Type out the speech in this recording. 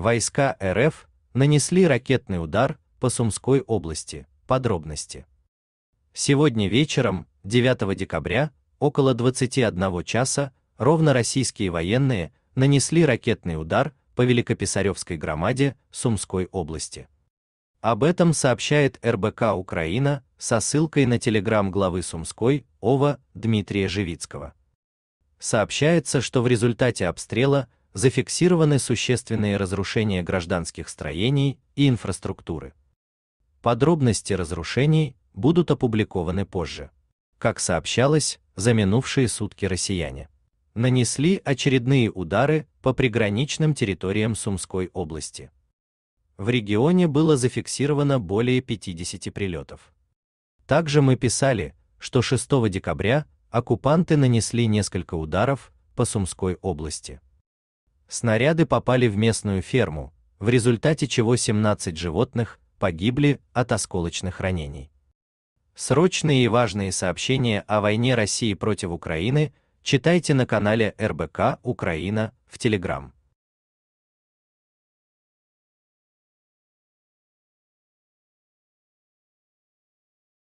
Войска РФ нанесли ракетный удар по Сумской области. Подробности. Сегодня вечером, 9 декабря, около 21 часа, ровно российские военные нанесли ракетный удар по Великописаревской громаде Сумской области. Об этом сообщает РБК Украина со ссылкой на телеграм главы Сумской ОВА Дмитрия Живицкого. Сообщается, что в результате обстрела зафиксированы существенные разрушения гражданских строений и инфраструктуры. Подробности разрушений будут опубликованы позже. Как сообщалось, за минувшие сутки россияне нанесли очередные удары по приграничным территориям Сумской области. В регионе было зафиксировано более 50 прилетов. Также мы писали, что 6 декабря оккупанты нанесли несколько ударов по Сумской области. Снаряды попали в местную ферму, в результате чего 17 животных погибли от осколочных ранений. Срочные и важные сообщения о войне России против Украины читайте на канале РБК Украина в Телеграм.